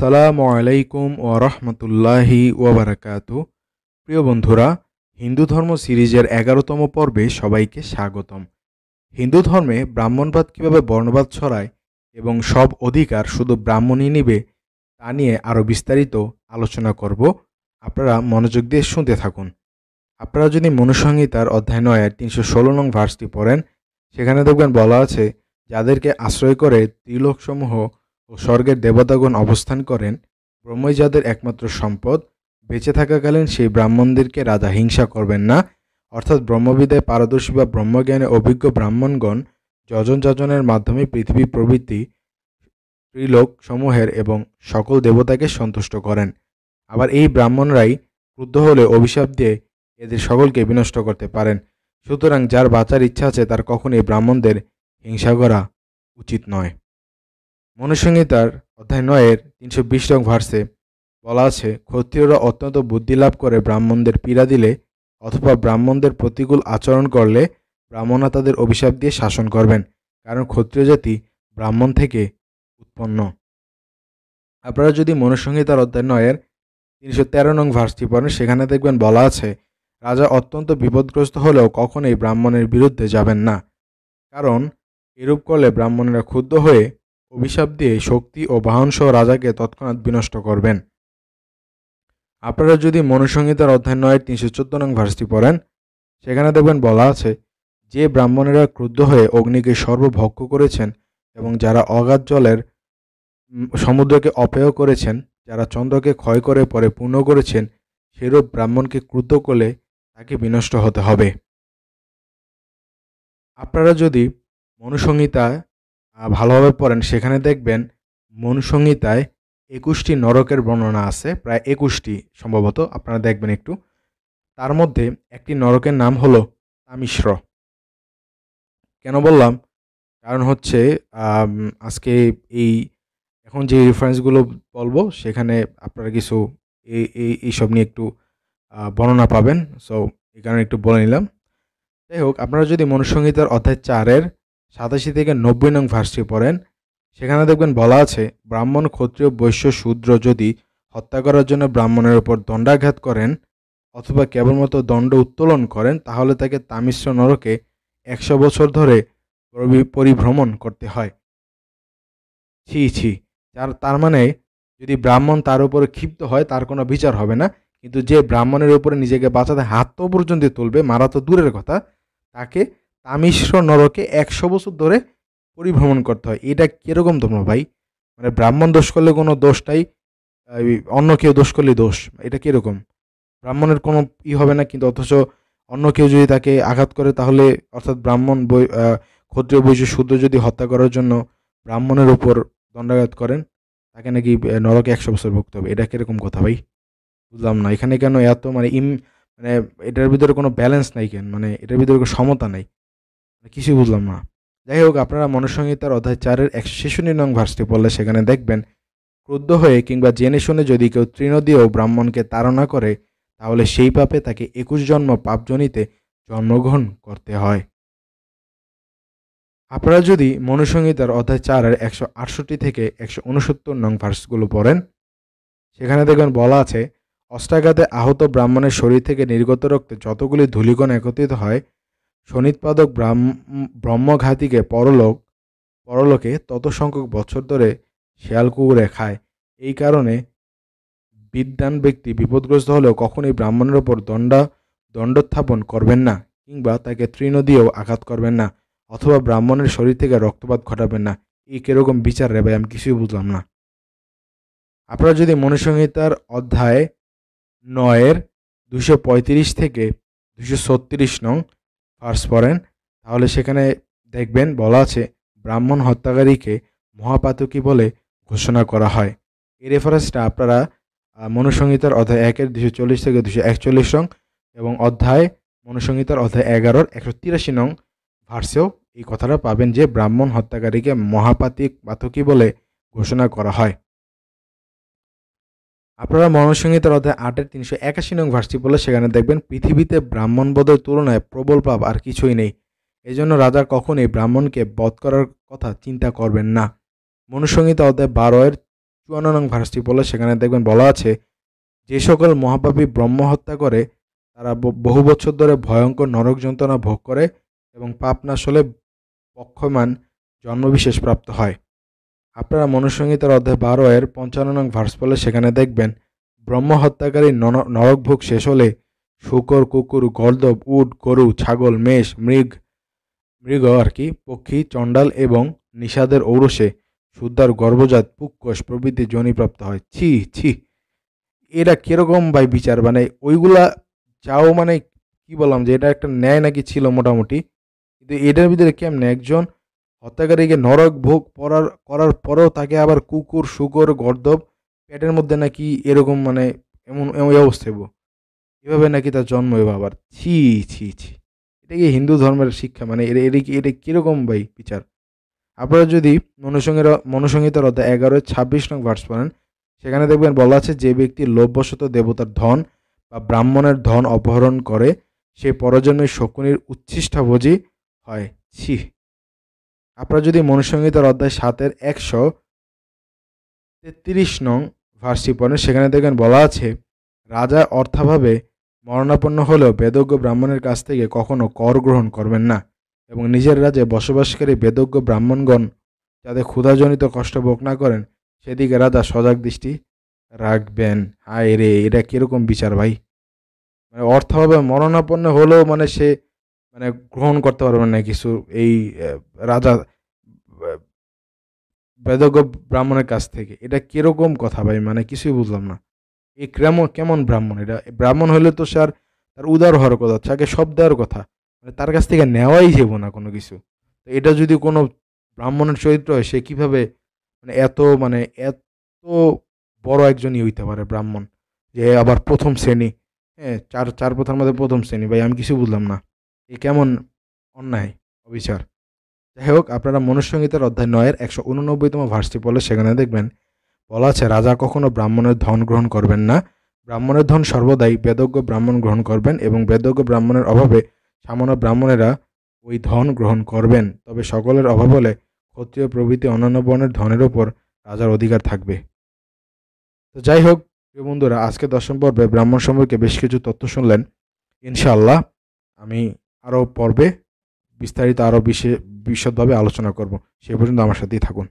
সালাম আলাইকুম ও রহমতুল্লাহি ওবরাকাত প্রিয় বন্ধুরা হিন্দু ধর্ম সিরিজের এগারোতম পর্বে সবাইকে স্বাগতম হিন্দু ধর্মে ব্রাহ্মণবাদ কীভাবে বর্ণবাদ ছড়ায় এবং সব অধিকার শুধু ব্রাহ্মণই নিবে তা নিয়ে আরও বিস্তারিত আলোচনা করব আপনারা মনোযোগ দিয়ে শুনতে থাকুন আপনারা যদি মনুসংহিতার অধ্যায় নয় তিনশো ষোলো নং ভার্সটি পড়েন সেখানে দেখবেন বলা আছে যাদেরকে আশ্রয় করে ত্রিলোকসমূহ সমূহ ও স্বর্গের দেবতাগণ অবস্থান করেন ব্রহ্মই যাদের একমাত্র সম্পদ বেঁচে থাকাকালীন সেই ব্রাহ্মণদেরকে রাজা হিংসা করবেন না অর্থাৎ ব্রহ্মবিদ্যায় পারদর্শী বা ব্রহ্মজ্ঞানে অভিজ্ঞ ব্রাহ্মণগণ যজন যজনের মাধ্যমে পৃথিবী প্রভৃতি ত্রিলোক সমূহের এবং সকল দেবতাকে সন্তুষ্ট করেন আবার এই ব্রাহ্মণরাই ক্রুদ্ধ হলে অভিশাপ দিয়ে এদের সকলকে বিনষ্ট করতে পারেন সুতরাং যার বাঁচার ইচ্ছা আছে তার কখনই ব্রাহ্মণদের হিংসা করা উচিত নয় মনুসংহিতার অধ্যায় নয়ের তিনশো বিশ রং ভার্সে বলা আছে ক্ষত্রিয়রা অত্যন্ত বুদ্ধি লাভ করে ব্রাহ্মণদের পীড়া দিলে অথবা ব্রাহ্মণদের প্রতিকূল আচরণ করলে ব্রাহ্মণরা তাদের অভিশাপ দিয়ে শাসন করবেন কারণ ক্ষত্রিয় জাতি ব্রাহ্মণ থেকে উৎপন্ন আপনারা যদি মনুসংহিতার অধ্যায় নয়ের তিনশো তেরো নং ভার্সটি পড়েন সেখানে দেখবেন বলা আছে রাজা অত্যন্ত বিপদগ্রস্ত হলেও কখনোই ব্রাহ্মণের বিরুদ্ধে যাবেন না কারণ এরূপ করলে ব্রাহ্মণেরা ক্ষুব্ধ হয়ে অভিশাপ দিয়ে শক্তি ও বাহনসহ রাজাকে তৎক্ষণাৎ বিনষ্ট করবেন আপনারা যদি মনুসংহিতার অধ্যায় নয় তিনশো চোদ্দ নং ভার্সটি পড়েন সেখানে দেখবেন বলা আছে যে ব্রাহ্মণেরা ক্রুদ্ধ হয়ে অগ্নিকে সর্বভক্ষ করেছেন এবং যারা অগাধ জলের সমুদ্রকে অপেয় করেছেন যারা চন্দ্রকে ক্ষয় করে পরে পূর্ণ করেছেন সেরূপ ব্রাহ্মণকে ক্রুদ্ধ করলে তাকে বিনষ্ট হতে হবে আপনারা যদি মনুসংহিতা ভালোভাবে পড়েন সেখানে দেখবেন মন সংহিতায় একুশটি নরকের বর্ণনা আছে প্রায় একুশটি সম্ভবত আপনারা দেখবেন একটু তার মধ্যে একটি নরকের নাম হলো তামিশ্র কেন বললাম কারণ হচ্ছে আজকে এই এখন যে রেফারেন্সগুলো বলবো সেখানে আপনারা কিছু এই এইসব নিয়ে একটু বর্ণনা পাবেন সো এই কারণে একটু বলে নিলাম যাই হোক আপনারা যদি মনুসংহিতার অধ্যায় চারের সাতাশি থেকে নব্বই নং ভার্সটি পড়েন সেখানে দেখবেন বলা আছে ব্রাহ্মণ ক্ষত্রিয় বৈশ্য শূদ্র যদি হত্যা করার জন্য ব্রাহ্মণের উপর দণ্ডাঘাত করেন অথবা কেবলমাত্র দণ্ড উত্তোলন করেন তাহলে তাকে তামিশ্র নরকে একশো বছর ধরে পরিভ্রমণ করতে হয় ছি ছি তার তার মানে যদি ব্রাহ্মণ তার উপরে ক্ষিপ্ত হয় তার কোনো বিচার হবে না কিন্তু যে ব্রাহ্মণের উপরে নিজেকে বাঁচাতে হাত তো পর্যন্ত তুলবে মারা তো দূরের কথা তাকে তামিশ্র নরকে একশো বছর ধরে পরিভ্রমণ করতে হয় এটা কীরকম ধর্ম ভাই মানে ব্রাহ্মণ দোষ করলে কোনো দোষটাই অন্য কেউ দোষ করলে দোষ এটা কীরকম ব্রাহ্মণের কোনো ই হবে না কিন্তু অথচ অন্য কেউ যদি তাকে আঘাত করে তাহলে অর্থাৎ ব্রাহ্মণ বৈ ক্ষত্রিয় বৈশ্য শুদ্ধ যদি হত্যা করার জন্য ব্রাহ্মণের উপর দণ্ডাঘাত করেন তাকে নাকি নরকে একশো বছর ভুগতে হবে এটা কীরকম কথা ভাই বুঝলাম না এখানে কেন এত মানে ইম মানে এটার ভিতরে কোনো ব্যালেন্স নাই কেন মানে এটার ভিতরে কোনো সমতা নাই কিছুই বুঝলাম না যাই হোক আপনারা মনসংহিতার অধ্যায় চারের এক শিশুনি নং ভার্সটি পড়লে সেখানে দেখবেন ক্রুদ্ধ হয়ে কিংবা জেনে শুনে যদি কেউ ও ব্রাহ্মণকে তাড়না করে তাহলে সেই পাপে তাকে একুশ জন্ম পাপজনিতে জন্মগ্রহণ করতে হয় আপনারা যদি মনুসংহিতার অধ্যায় চারের একশো আটষট্টি থেকে একশো উনসত্তর নং ভার্সগুলো পড়েন সেখানে দেখবেন বলা আছে অষ্টাঘাতে আহত ব্রাহ্মণের শরীর থেকে নির্গত রক্তে যতগুলি ধূলিকণ একত্রিত হয় শনিৎপাদক ব্রহ্মঘাতীকে পরলোক পরলোকে তত সংখ্যক বছর ধরে শেয়াল কুকুরে খায় এই কারণে বিদ্যান ব্যক্তি বিপদগ্রস্ত হলেও কখনোই ব্রাহ্মণের ওপর দণ্ড দণ্ডোত্থাপন করবেন না কিংবা তাকে তৃণ দিয়েও আঘাত করবেন না অথবা ব্রাহ্মণের শরীর থেকে রক্তপাত ঘটাবেন না এই কীরকম বিচার রে ভাই আমি কিছুই বুঝলাম না আপনারা যদি মনুসংহিতার অধ্যায় নয়ের দুশো পঁয়ত্রিশ থেকে দুশো নং পার্স পড়েন তাহলে সেখানে দেখবেন বলা আছে ব্রাহ্মণ হত্যাকারীকে মহাপাতকী বলে ঘোষণা করা হয় এই রেফারেন্সটা আপনারা মনুসংহিতার অধ্যায় একের দুশো চল্লিশ থেকে দুশো একচল্লিশ রং এবং অধ্যায় মনুসংহিতার অধ্যায় এগারোর একশো তিরাশি নং ভার্সেও এই কথাটা পাবেন যে ব্রাহ্মণ হত্যাকারীকে মহাপাতিক পাতকী বলে ঘোষণা করা হয় আপনারা মনসংহিতার অধ্যায় আটের তিনশো একাশি নং ভার্সটি পড়লে সেখানে দেখবেন পৃথিবীতে বোধের তুলনায় প্রবল পাপ আর কিছুই নেই এজন্য রাজা কখনই ব্রাহ্মণকে বধ করার কথা চিন্তা করবেন না মনুসংহিত অধ্যায় বারোয়ের চুয়ান্ন নং ভার্সটি পড়লে সেখানে দেখবেন বলা আছে যে সকল মহাপাপী ব্রহ্ম হত্যা করে তারা বহু বছর ধরে ভয়ঙ্কর নরক যন্ত্রণা ভোগ করে এবং পাপ পক্ষমান জন্মবিশেষ প্রাপ্ত হয় আপনারা মনুসংহিতার অধ্যায় বারো এর পঞ্চান্ন নং ভার্স বলে সেখানে দেখবেন ব্রহ্ম হত্যাকারী নরকভোগ শেষ হলে শুকর কুকুর গর্দব উট গরু ছাগল মেষ মৃগ মৃগ আর কি পক্ষী চণ্ডাল এবং নিষাদের ঔরসে সুদ্ধার গর্ভজাত পুকস প্রভৃতি জনিপ্রাপ্ত হয় ছি ছি এরা কীরকম ভাই বিচার মানে ওইগুলা যাও মানে কি বললাম যে এটা একটা ন্যায় নাকি ছিল মোটামুটি কিন্তু এটার ভিতরে কেমন একজন হত্যাকারীকে নরক ভোগ পড়ার করার পরেও তাকে আবার কুকুর শুকর গর্দব পেটের মধ্যে নাকি এরকম মানে এমন এই অবস্থায় এভাবে নাকি তার জন্ম এবার আবার ছি ছি ছি এটা কি হিন্দু ধর্মের শিক্ষা মানে এটা এটা এটা কীরকম ভাই বিচার আপনারা যদি মনুসংহিতা মনুসংহিতার অধ্যায় এগারোয় ছাব্বিশ নং ভার্স পড়েন সেখানে দেখবেন বলা আছে যে ব্যক্তি লোভবশত দেবতার ধন বা ব্রাহ্মণের ধন অপহরণ করে সে পরজন্মে শকুনির উচ্ছিষ্টাভোজী হয় ছি আপনারা যদি মনুসংহিতার অধ্যায় সাতের একশো তেত্রিশ নং ভার্সি পড়েন সেখানে দেখবেন বলা আছে রাজা অর্থাভাবে মরণাপন্ন হলেও বেদজ্ঞ ব্রাহ্মণের কাছ থেকে কখনো কর গ্রহণ করবেন না এবং নিজের রাজ্যে বসবাসকারী বেদজ্ঞ ব্রাহ্মণগণ যাতে ক্ষুধাজনিত কষ্ট ভোগ না করেন সেদিকে রাজা সজাগ দৃষ্টি রাখবেন হায় রে এটা কীরকম বিচার ভাই মানে অর্থাভাবে মরণাপন্ন হলেও মানে সে মানে গ্রহণ করতে পারবেন না কিছু এই রাজা বেদজ্ঞ ব্রাহ্মণের কাছ থেকে এটা কিরকম কথা ভাই মানে কিছুই বুঝলাম না এই ক্রাম কেমন ব্রাহ্মণ এটা ব্রাহ্মণ হলে তো স্যার তার উদার হওয়ার কথা তাকে সব দেওয়ার কথা মানে তার কাছ থেকে নেওয়াই যাব না কোনো কিছু তো এটা যদি কোনো ব্রাহ্মণের চরিত্র হয় সে কীভাবে মানে এত মানে এত বড় একজনই হইতে পারে ব্রাহ্মণ যে আবার প্রথম শ্রেণী হ্যাঁ চার চার প্রথার মধ্যে প্রথম শ্রেণী ভাই আমি কিছু বুঝলাম না এ কেমন অন্যায় অবিচার যাই হোক আপনারা মনুসংহিতার অধ্যায় নয়ের একশো উননব্বইতম ভার্সটি পড়লে সেখানে দেখবেন বলা আছে রাজা কখনো ব্রাহ্মণের ধন গ্রহণ করবেন না ব্রাহ্মণের ধন সর্বদাই বেদজ্ঞ ব্রাহ্মণ গ্রহণ করবেন এবং বেদজ্ঞ ব্রাহ্মণের অভাবে সামান্য ব্রাহ্মণেরা ওই ধন গ্রহণ করবেন তবে সকলের অভাব হলে ক্ষত্রিয় প্রভৃতি অন্যান্য বর্ণের ধনের ওপর রাজার অধিকার থাকবে তো যাই হোক প্রিয় বন্ধুরা আজকে দশম পর্বে ব্রাহ্মণ সম্পর্কে বেশ কিছু তথ্য শুনলেন ইনশাআল্লাহ আমি আরও পর্বে বিস্তারিত আরও বিশে বিশদভাবে আলোচনা করব সে পর্যন্ত আমার সাথেই থাকুন